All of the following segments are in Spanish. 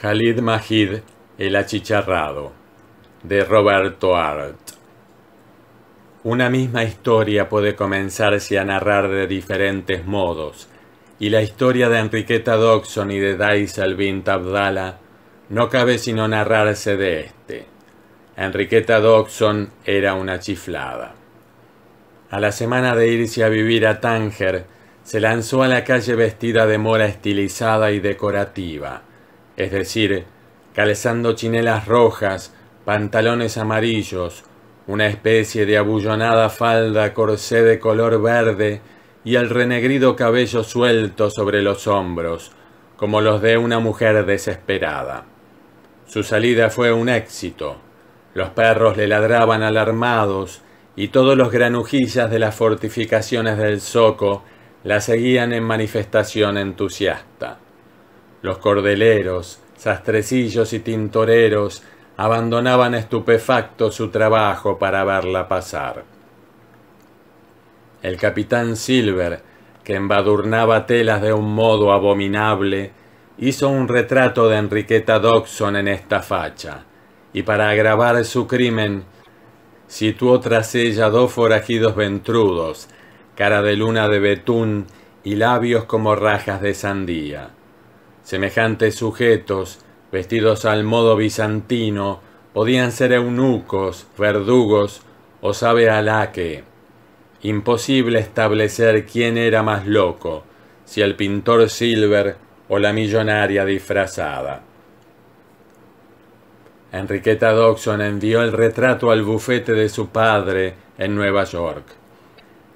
Khalid Majid, El achicharrado, de Roberto Art. Una misma historia puede comenzarse a narrar de diferentes modos, y la historia de Enriqueta Dodson y de Daisel bint Abdala no cabe sino narrarse de este. Enriqueta Dodson era una chiflada. A la semana de irse a vivir a Tánger, se lanzó a la calle vestida de mora estilizada y decorativa es decir, calzando chinelas rojas, pantalones amarillos, una especie de abullonada falda corsé de color verde y el renegrido cabello suelto sobre los hombros, como los de una mujer desesperada. Su salida fue un éxito. Los perros le ladraban alarmados y todos los granujillas de las fortificaciones del Zoco la seguían en manifestación entusiasta. Los cordeleros, sastrecillos y tintoreros abandonaban estupefacto su trabajo para verla pasar. El capitán Silver, que embadurnaba telas de un modo abominable, hizo un retrato de Enriqueta Dodson en esta facha, y para agravar su crimen, situó tras ella dos forajidos ventrudos, cara de luna de betún y labios como rajas de sandía. Semejantes sujetos, vestidos al modo bizantino, podían ser eunucos, verdugos o sabe al que. Imposible establecer quién era más loco, si el pintor Silver o la millonaria disfrazada. Enriqueta Dodson envió el retrato al bufete de su padre en Nueva York.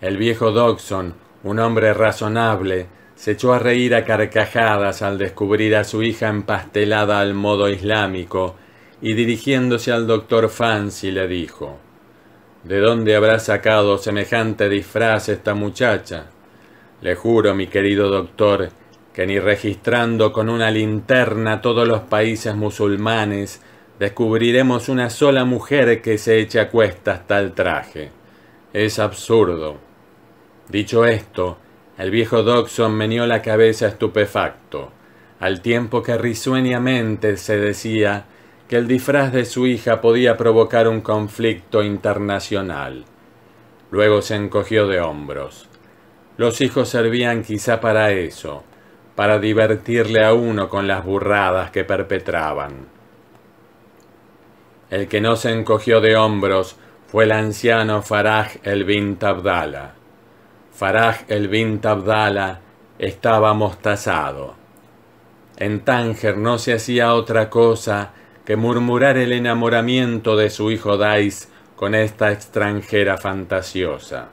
El viejo Dodson, un hombre razonable, se echó a reír a carcajadas al descubrir a su hija empastelada al modo islámico y dirigiéndose al doctor Fancy le dijo, ¿De dónde habrá sacado semejante disfraz esta muchacha? Le juro, mi querido doctor, que ni registrando con una linterna todos los países musulmanes, descubriremos una sola mujer que se eche a cuestas tal traje. Es absurdo. Dicho esto, el viejo Doxon meneó la cabeza estupefacto, al tiempo que risueñamente se decía que el disfraz de su hija podía provocar un conflicto internacional. Luego se encogió de hombros. Los hijos servían quizá para eso, para divertirle a uno con las burradas que perpetraban. El que no se encogió de hombros fue el anciano Faraj el Bint Faraj el Bint Abdala estaba mostazado. En Tánger no se hacía otra cosa que murmurar el enamoramiento de su hijo Dais con esta extranjera fantasiosa.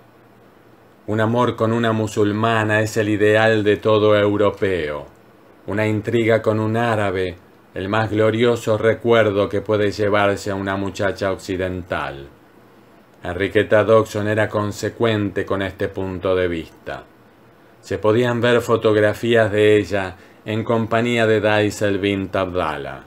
Un amor con una musulmana es el ideal de todo europeo. Una intriga con un árabe, el más glorioso recuerdo que puede llevarse a una muchacha occidental. Enriqueta Dodson era consecuente con este punto de vista. Se podían ver fotografías de ella en compañía de Daisel bint Abdala.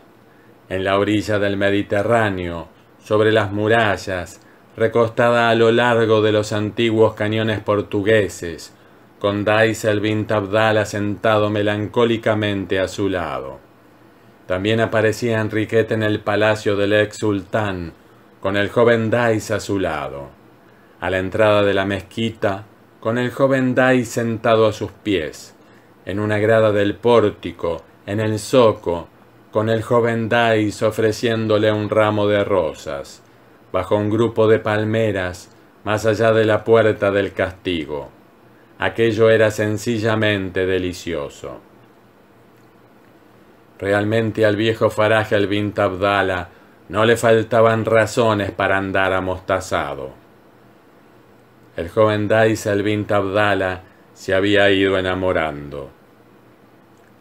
En la orilla del Mediterráneo, sobre las murallas, recostada a lo largo de los antiguos cañones portugueses, con Daisel bint Abdala sentado melancólicamente a su lado. También aparecía Enriqueta en el palacio del ex sultán, con el joven Dais a su lado. A la entrada de la mezquita, con el joven Dais sentado a sus pies, en una grada del pórtico, en el zoco, con el joven Dais ofreciéndole un ramo de rosas, bajo un grupo de palmeras, más allá de la puerta del castigo. Aquello era sencillamente delicioso. Realmente al viejo Faraj al Bint Abdala no le faltaban razones para andar amostazado. El joven Dais al bint Abdala se había ido enamorando.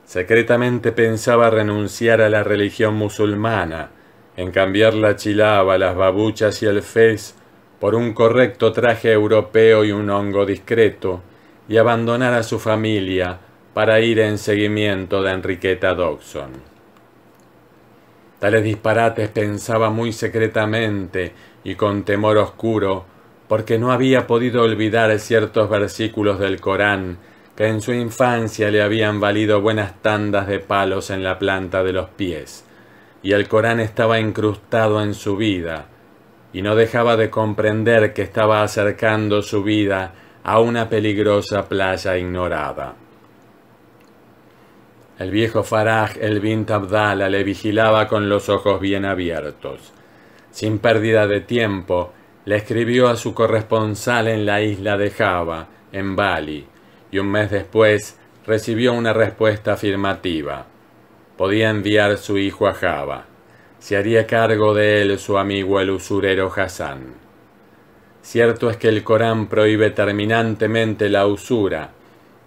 Secretamente pensaba renunciar a la religión musulmana, en cambiar la chilaba, las babuchas y el fez por un correcto traje europeo y un hongo discreto, y abandonar a su familia para ir en seguimiento de Enriqueta Dodson. Tales disparates pensaba muy secretamente y con temor oscuro, porque no había podido olvidar ciertos versículos del Corán que en su infancia le habían valido buenas tandas de palos en la planta de los pies, y el Corán estaba incrustado en su vida, y no dejaba de comprender que estaba acercando su vida a una peligrosa playa ignorada. El viejo Faraj, el Bint Abdala, le vigilaba con los ojos bien abiertos. Sin pérdida de tiempo, le escribió a su corresponsal en la isla de Java, en Bali, y un mes después recibió una respuesta afirmativa. Podía enviar su hijo a Java. Se haría cargo de él su amigo el usurero Hassan. Cierto es que el Corán prohíbe terminantemente la usura,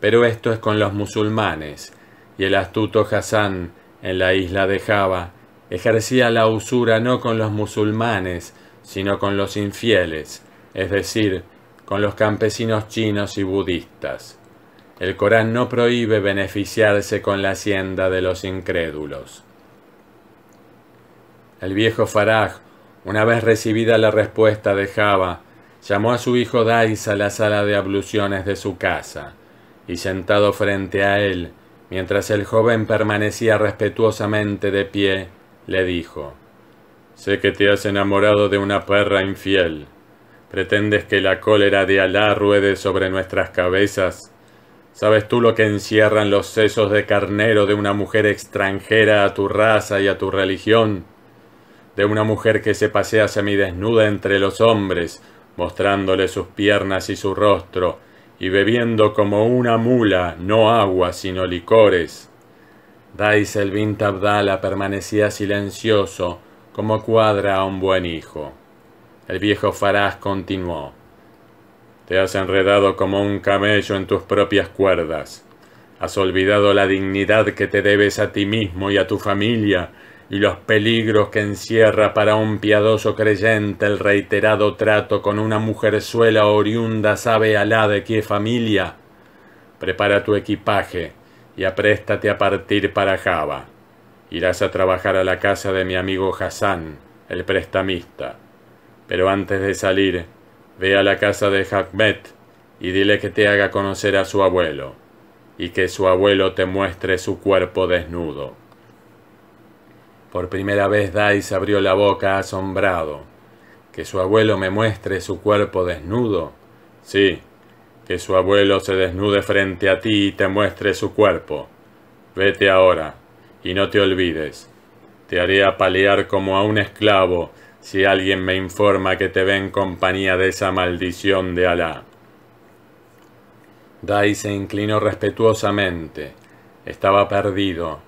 pero esto es con los musulmanes, y el astuto Hassan en la isla de Java ejercía la usura no con los musulmanes, sino con los infieles, es decir, con los campesinos chinos y budistas. El Corán no prohíbe beneficiarse con la hacienda de los incrédulos. El viejo Faraj, una vez recibida la respuesta de Java, llamó a su hijo Dais a la sala de abluciones de su casa, y sentado frente a él, Mientras el joven permanecía respetuosamente de pie, le dijo, Sé que te has enamorado de una perra infiel. ¿Pretendes que la cólera de Alá ruede sobre nuestras cabezas? ¿Sabes tú lo que encierran los sesos de carnero de una mujer extranjera a tu raza y a tu religión? De una mujer que se pasea semidesnuda entre los hombres, mostrándole sus piernas y su rostro, y bebiendo como una mula, no agua, sino licores. Dais el Abdala permanecía silencioso, como cuadra a un buen hijo. El viejo Farás continuó. Te has enredado como un camello en tus propias cuerdas. Has olvidado la dignidad que te debes a ti mismo y a tu familia, y los peligros que encierra para un piadoso creyente el reiterado trato con una mujerzuela oriunda sabe alá de qué familia, prepara tu equipaje y apréstate a partir para Java. Irás a trabajar a la casa de mi amigo Hassan, el prestamista. Pero antes de salir, ve a la casa de Hakmet y dile que te haga conocer a su abuelo, y que su abuelo te muestre su cuerpo desnudo. Por primera vez Dais abrió la boca asombrado. ¿Que su abuelo me muestre su cuerpo desnudo? Sí, que su abuelo se desnude frente a ti y te muestre su cuerpo. Vete ahora, y no te olvides. Te haré apalear como a un esclavo si alguien me informa que te ve en compañía de esa maldición de Alá. Dai se inclinó respetuosamente. Estaba perdido,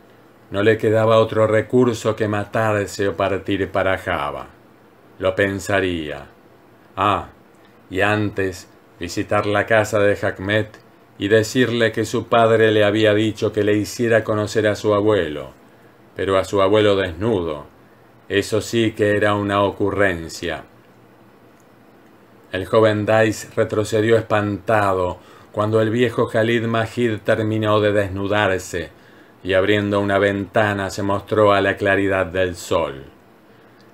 no le quedaba otro recurso que matarse o partir para Java. Lo pensaría. Ah, y antes visitar la casa de Hakmet y decirle que su padre le había dicho que le hiciera conocer a su abuelo, pero a su abuelo desnudo. Eso sí que era una ocurrencia. El joven Dice retrocedió espantado cuando el viejo Khalid Majid terminó de desnudarse, y abriendo una ventana se mostró a la claridad del sol.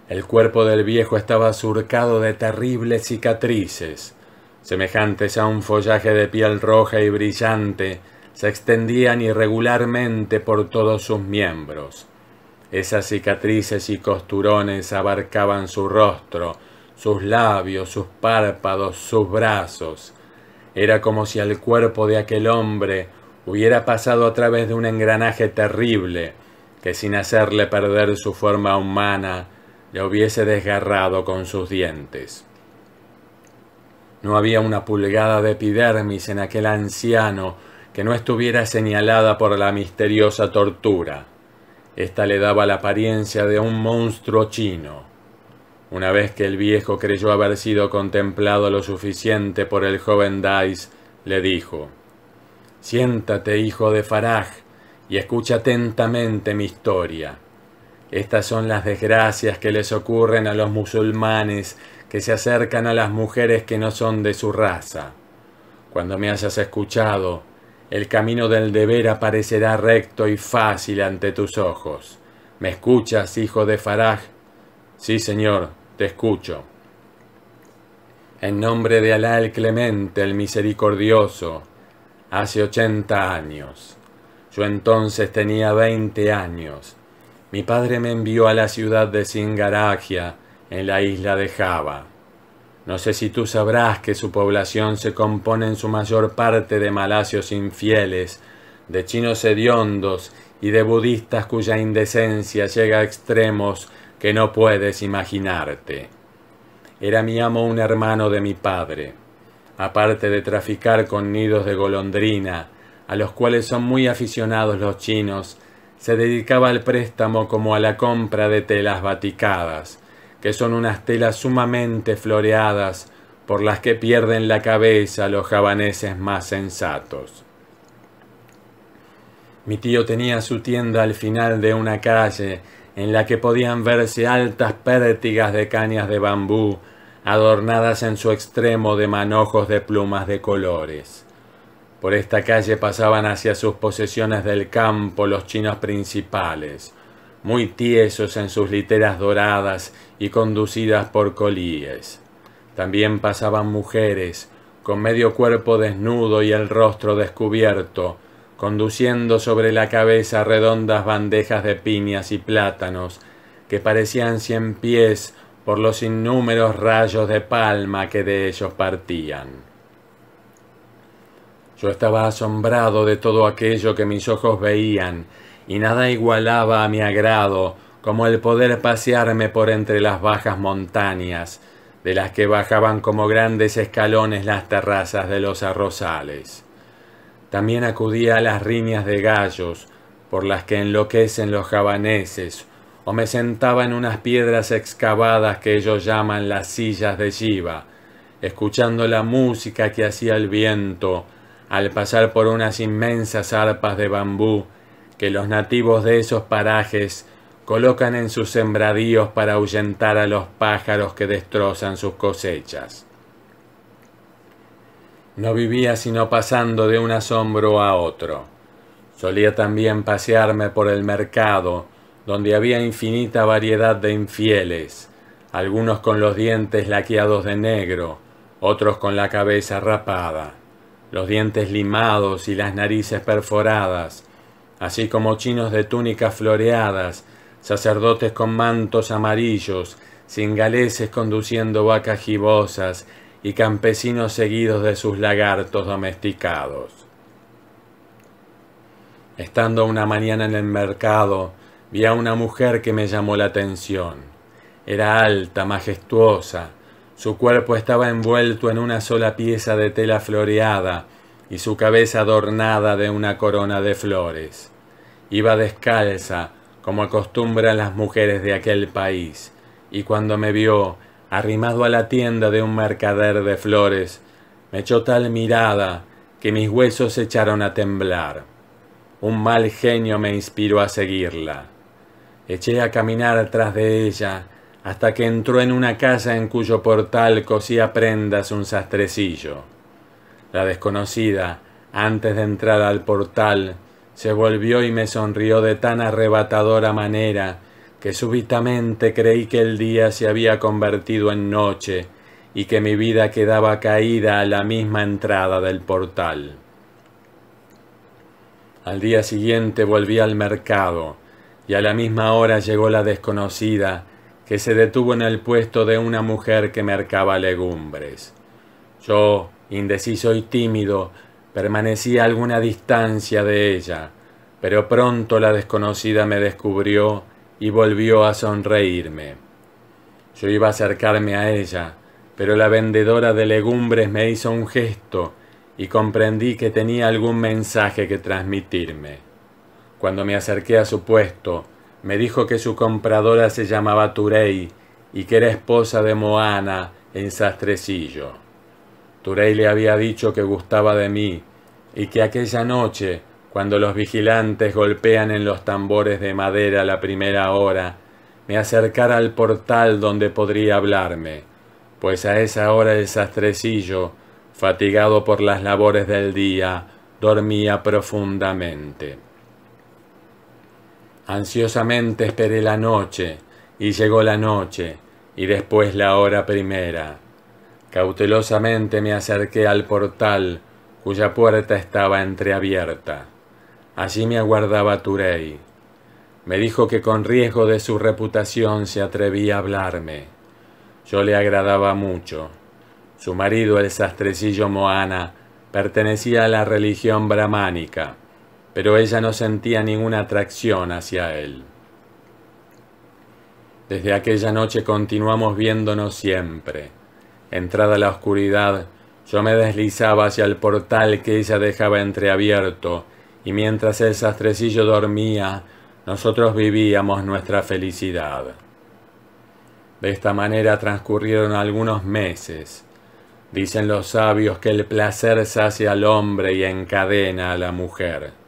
El cuerpo del viejo estaba surcado de terribles cicatrices, semejantes a un follaje de piel roja y brillante, se extendían irregularmente por todos sus miembros. Esas cicatrices y costurones abarcaban su rostro, sus labios, sus párpados, sus brazos. Era como si al cuerpo de aquel hombre hubiera pasado a través de un engranaje terrible que sin hacerle perder su forma humana le hubiese desgarrado con sus dientes. No había una pulgada de epidermis en aquel anciano que no estuviera señalada por la misteriosa tortura. Esta le daba la apariencia de un monstruo chino. Una vez que el viejo creyó haber sido contemplado lo suficiente por el joven Dice, le dijo Siéntate, hijo de Faraj, y escucha atentamente mi historia. Estas son las desgracias que les ocurren a los musulmanes que se acercan a las mujeres que no son de su raza. Cuando me hayas escuchado, el camino del deber aparecerá recto y fácil ante tus ojos. ¿Me escuchas, hijo de Faraj? Sí, señor, te escucho. En nombre de Alá el Clemente, el Misericordioso, hace ochenta años. Yo entonces tenía veinte años. Mi padre me envió a la ciudad de Singaragia, en la isla de Java. No sé si tú sabrás que su población se compone en su mayor parte de malacios infieles, de chinos hediondos y de budistas cuya indecencia llega a extremos que no puedes imaginarte. Era mi amo un hermano de mi padre aparte de traficar con nidos de golondrina, a los cuales son muy aficionados los chinos, se dedicaba al préstamo como a la compra de telas vaticadas, que son unas telas sumamente floreadas por las que pierden la cabeza los javaneses más sensatos. Mi tío tenía su tienda al final de una calle en la que podían verse altas pértigas de cañas de bambú adornadas en su extremo de manojos de plumas de colores. Por esta calle pasaban hacia sus posesiones del campo los chinos principales, muy tiesos en sus literas doradas y conducidas por colíes. También pasaban mujeres, con medio cuerpo desnudo y el rostro descubierto, conduciendo sobre la cabeza redondas bandejas de piñas y plátanos, que parecían cien pies por los innúmeros rayos de palma que de ellos partían. Yo estaba asombrado de todo aquello que mis ojos veían, y nada igualaba a mi agrado como el poder pasearme por entre las bajas montañas, de las que bajaban como grandes escalones las terrazas de los arrozales. También acudía a las riñas de gallos, por las que enloquecen los javaneses, o me sentaba en unas piedras excavadas que ellos llaman las sillas de Shiva, escuchando la música que hacía el viento al pasar por unas inmensas arpas de bambú que los nativos de esos parajes colocan en sus sembradíos para ahuyentar a los pájaros que destrozan sus cosechas. No vivía sino pasando de un asombro a otro. Solía también pasearme por el mercado, donde había infinita variedad de infieles, algunos con los dientes laqueados de negro, otros con la cabeza rapada, los dientes limados y las narices perforadas, así como chinos de túnicas floreadas, sacerdotes con mantos amarillos, cingaleses conduciendo vacas gibosas y campesinos seguidos de sus lagartos domesticados. Estando una mañana en el mercado, Vi a una mujer que me llamó la atención. Era alta, majestuosa. Su cuerpo estaba envuelto en una sola pieza de tela floreada y su cabeza adornada de una corona de flores. Iba descalza, como acostumbran las mujeres de aquel país, y cuando me vio, arrimado a la tienda de un mercader de flores, me echó tal mirada que mis huesos echaron a temblar. Un mal genio me inspiró a seguirla. Eché a caminar tras de ella hasta que entró en una casa en cuyo portal cosía prendas un sastrecillo. La desconocida, antes de entrar al portal, se volvió y me sonrió de tan arrebatadora manera que súbitamente creí que el día se había convertido en noche y que mi vida quedaba caída a la misma entrada del portal. Al día siguiente volví al mercado, y a la misma hora llegó la desconocida, que se detuvo en el puesto de una mujer que mercaba legumbres. Yo, indeciso y tímido, permanecí a alguna distancia de ella, pero pronto la desconocida me descubrió y volvió a sonreírme. Yo iba a acercarme a ella, pero la vendedora de legumbres me hizo un gesto y comprendí que tenía algún mensaje que transmitirme. Cuando me acerqué a su puesto, me dijo que su compradora se llamaba Turey y que era esposa de Moana en Sastrecillo. Turey le había dicho que gustaba de mí y que aquella noche, cuando los vigilantes golpean en los tambores de madera la primera hora, me acercara al portal donde podría hablarme, pues a esa hora el sastrecillo, fatigado por las labores del día, dormía profundamente. Ansiosamente esperé la noche, y llegó la noche, y después la hora primera. Cautelosamente me acerqué al portal, cuya puerta estaba entreabierta. Allí me aguardaba Turei. Me dijo que con riesgo de su reputación se atrevía a hablarme. Yo le agradaba mucho. Su marido, el sastrecillo Moana, pertenecía a la religión brahmánica pero ella no sentía ninguna atracción hacia él. Desde aquella noche continuamos viéndonos siempre. Entrada la oscuridad, yo me deslizaba hacia el portal que ella dejaba entreabierto, y mientras el sastrecillo dormía, nosotros vivíamos nuestra felicidad. De esta manera transcurrieron algunos meses. Dicen los sabios que el placer sace al hombre y encadena a la mujer.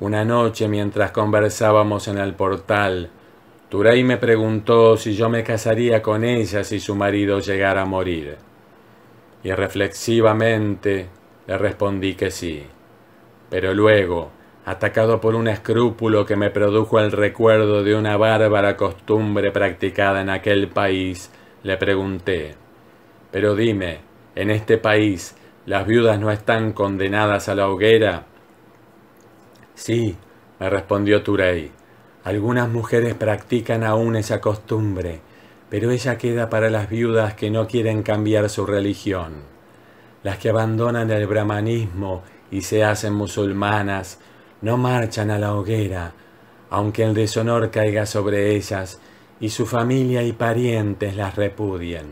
Una noche, mientras conversábamos en el portal, Turei me preguntó si yo me casaría con ella si su marido llegara a morir. Y reflexivamente le respondí que sí. Pero luego, atacado por un escrúpulo que me produjo el recuerdo de una bárbara costumbre practicada en aquel país, le pregunté, Pero dime, ¿en este país las viudas no están condenadas a la hoguera? Sí, me respondió Turey. Algunas mujeres practican aún esa costumbre, pero ella queda para las viudas que no quieren cambiar su religión. Las que abandonan el brahmanismo y se hacen musulmanas no marchan a la hoguera, aunque el deshonor caiga sobre ellas y su familia y parientes las repudien.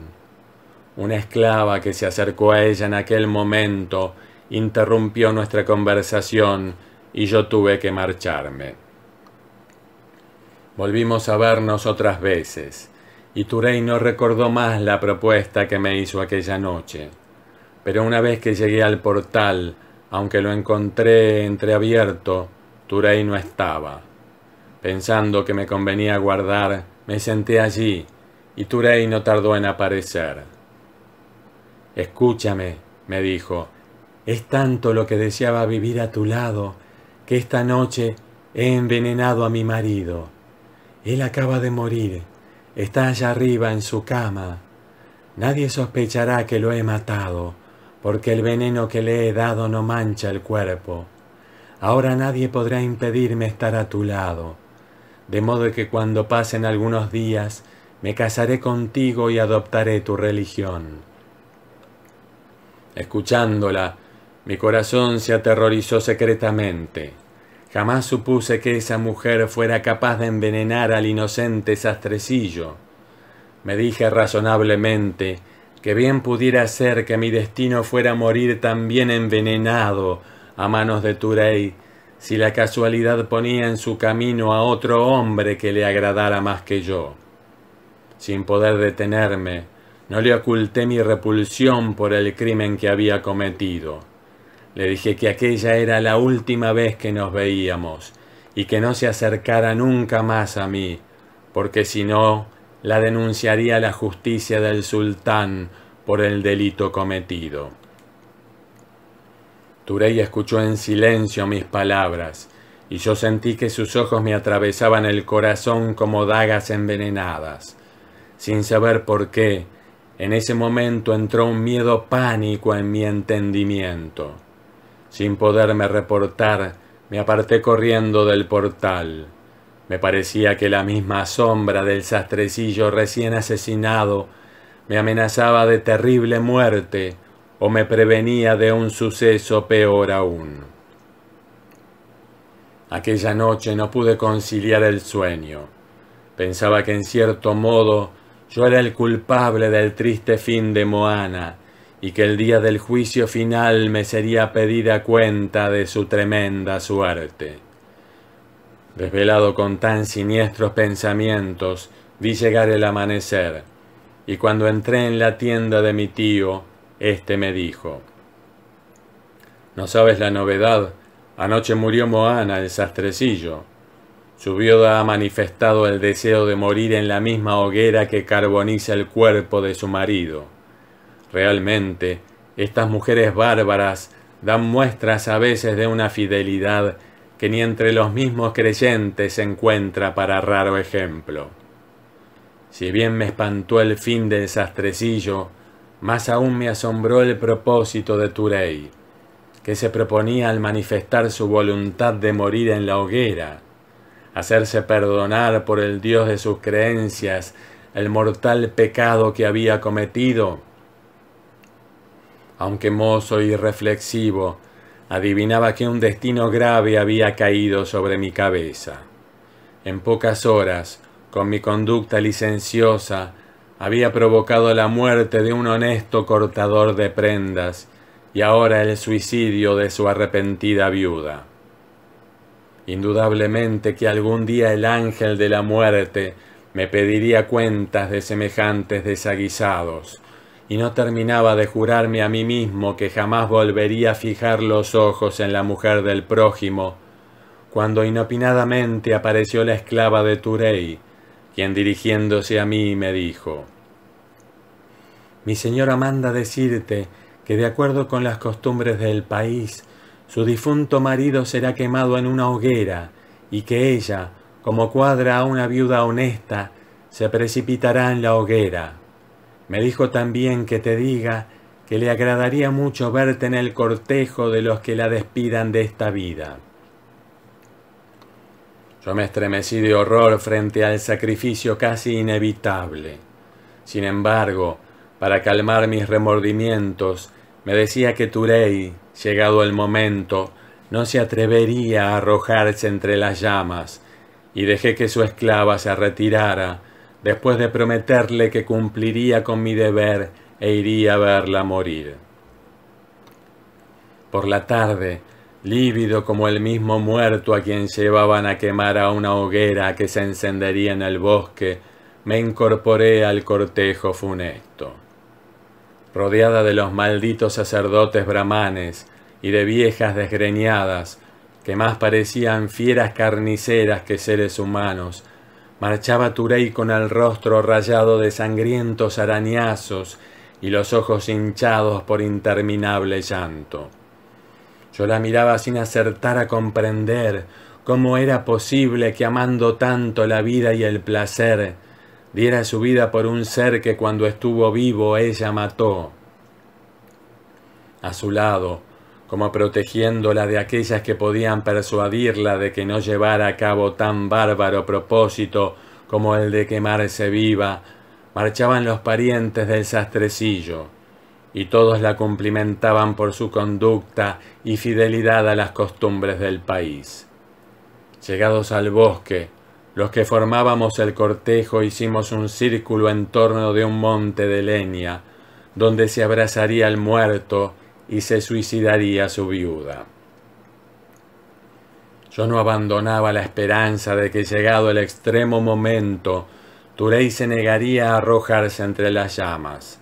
Una esclava que se acercó a ella en aquel momento interrumpió nuestra conversación y yo tuve que marcharme. Volvimos a vernos otras veces, y Turey no recordó más la propuesta que me hizo aquella noche. Pero una vez que llegué al portal, aunque lo encontré entreabierto, Turey no estaba. Pensando que me convenía guardar, me senté allí, y Turey no tardó en aparecer. Escúchame, me dijo, es tanto lo que deseaba vivir a tu lado esta noche he envenenado a mi marido. Él acaba de morir, está allá arriba en su cama. Nadie sospechará que lo he matado, porque el veneno que le he dado no mancha el cuerpo. Ahora nadie podrá impedirme estar a tu lado. De modo que cuando pasen algunos días, me casaré contigo y adoptaré tu religión. Escuchándola, mi corazón se aterrorizó secretamente. Jamás supuse que esa mujer fuera capaz de envenenar al inocente sastrecillo. Me dije razonablemente que bien pudiera ser que mi destino fuera morir también envenenado a manos de Turey, si la casualidad ponía en su camino a otro hombre que le agradara más que yo. Sin poder detenerme, no le oculté mi repulsión por el crimen que había cometido. Le dije que aquella era la última vez que nos veíamos y que no se acercara nunca más a mí, porque si no, la denunciaría la justicia del sultán por el delito cometido. Turey escuchó en silencio mis palabras, y yo sentí que sus ojos me atravesaban el corazón como dagas envenenadas. Sin saber por qué, en ese momento entró un miedo pánico en mi entendimiento. Sin poderme reportar, me aparté corriendo del portal. Me parecía que la misma sombra del sastrecillo recién asesinado me amenazaba de terrible muerte o me prevenía de un suceso peor aún. Aquella noche no pude conciliar el sueño. Pensaba que en cierto modo yo era el culpable del triste fin de Moana y que el día del juicio final me sería pedida cuenta de su tremenda suerte. Desvelado con tan siniestros pensamientos, vi llegar el amanecer, y cuando entré en la tienda de mi tío, éste me dijo, ¿No sabes la novedad? Anoche murió Moana, el sastrecillo. Su viuda ha manifestado el deseo de morir en la misma hoguera que carboniza el cuerpo de su marido. Realmente, estas mujeres bárbaras dan muestras a veces de una fidelidad que ni entre los mismos creyentes se encuentra para raro ejemplo. Si bien me espantó el fin del sastrecillo, más aún me asombró el propósito de Turey, que se proponía al manifestar su voluntad de morir en la hoguera, hacerse perdonar por el Dios de sus creencias el mortal pecado que había cometido, aunque mozo y reflexivo, adivinaba que un destino grave había caído sobre mi cabeza. En pocas horas, con mi conducta licenciosa, había provocado la muerte de un honesto cortador de prendas y ahora el suicidio de su arrepentida viuda. Indudablemente que algún día el ángel de la muerte me pediría cuentas de semejantes desaguisados, y no terminaba de jurarme a mí mismo que jamás volvería a fijar los ojos en la mujer del prójimo, cuando inopinadamente apareció la esclava de Turey, quien dirigiéndose a mí me dijo, Mi señora manda decirte que de acuerdo con las costumbres del país, su difunto marido será quemado en una hoguera, y que ella, como cuadra a una viuda honesta, se precipitará en la hoguera. Me dijo también que te diga que le agradaría mucho verte en el cortejo de los que la despidan de esta vida. Yo me estremecí de horror frente al sacrificio casi inevitable. Sin embargo, para calmar mis remordimientos, me decía que Turei, llegado el momento, no se atrevería a arrojarse entre las llamas, y dejé que su esclava se retirara después de prometerle que cumpliría con mi deber e iría a verla morir. Por la tarde, lívido como el mismo muerto a quien llevaban a quemar a una hoguera que se encendería en el bosque, me incorporé al cortejo funesto. Rodeada de los malditos sacerdotes brahmanes y de viejas desgreñadas, que más parecían fieras carniceras que seres humanos, Marchaba Turey con el rostro rayado de sangrientos arañazos y los ojos hinchados por interminable llanto. Yo la miraba sin acertar a comprender cómo era posible que amando tanto la vida y el placer, diera su vida por un ser que cuando estuvo vivo ella mató. A su lado, como protegiéndola de aquellas que podían persuadirla de que no llevara a cabo tan bárbaro propósito como el de quemarse viva, marchaban los parientes del sastrecillo, y todos la cumplimentaban por su conducta y fidelidad a las costumbres del país. Llegados al bosque, los que formábamos el cortejo hicimos un círculo en torno de un monte de leña, donde se abrazaría el muerto, y se suicidaría su viuda. Yo no abandonaba la esperanza de que llegado el extremo momento, Turey se negaría a arrojarse entre las llamas.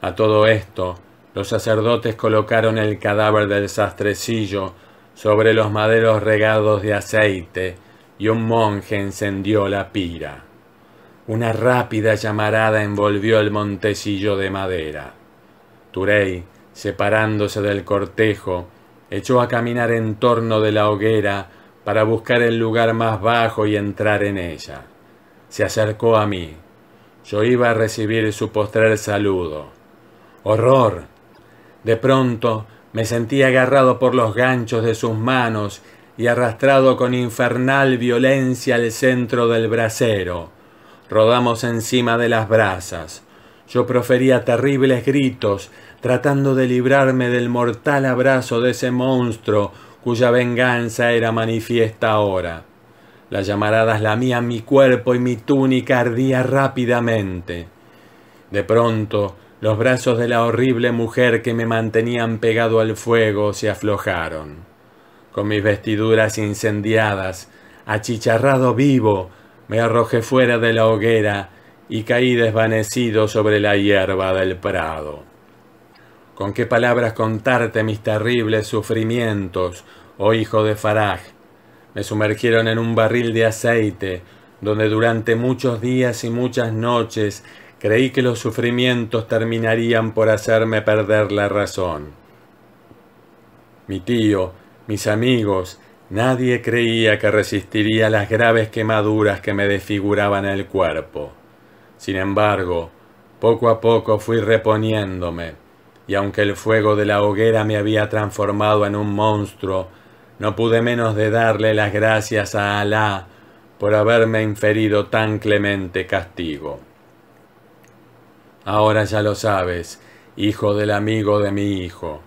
A todo esto, los sacerdotes colocaron el cadáver del sastrecillo sobre los maderos regados de aceite y un monje encendió la pira. Una rápida llamarada envolvió el montecillo de madera. Turey separándose del cortejo, echó a caminar en torno de la hoguera para buscar el lugar más bajo y entrar en ella. Se acercó a mí. Yo iba a recibir su postrer saludo. ¡Horror! De pronto me sentí agarrado por los ganchos de sus manos y arrastrado con infernal violencia al centro del brasero. Rodamos encima de las brasas. Yo profería terribles gritos, tratando de librarme del mortal abrazo de ese monstruo cuya venganza era manifiesta ahora. Las llamaradas lamían mi cuerpo y mi túnica ardía rápidamente. De pronto, los brazos de la horrible mujer que me mantenían pegado al fuego se aflojaron. Con mis vestiduras incendiadas, achicharrado vivo, me arrojé fuera de la hoguera y caí desvanecido sobre la hierba del prado. ¿Con qué palabras contarte mis terribles sufrimientos, oh hijo de Faraj? Me sumergieron en un barril de aceite, donde durante muchos días y muchas noches creí que los sufrimientos terminarían por hacerme perder la razón. Mi tío, mis amigos, nadie creía que resistiría las graves quemaduras que me desfiguraban el cuerpo. Sin embargo, poco a poco fui reponiéndome y aunque el fuego de la hoguera me había transformado en un monstruo, no pude menos de darle las gracias a Alá por haberme inferido tan clemente castigo. Ahora ya lo sabes, hijo del amigo de mi hijo.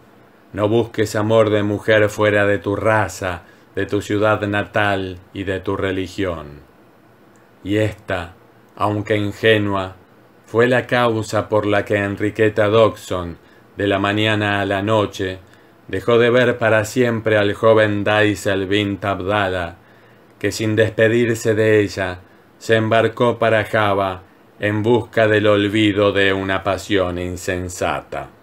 No busques amor de mujer fuera de tu raza, de tu ciudad natal y de tu religión. Y esta, aunque ingenua, fue la causa por la que Enriqueta Dodson de la mañana a la noche, dejó de ver para siempre al joven Daisel bint Abdala, que sin despedirse de ella, se embarcó para Java en busca del olvido de una pasión insensata.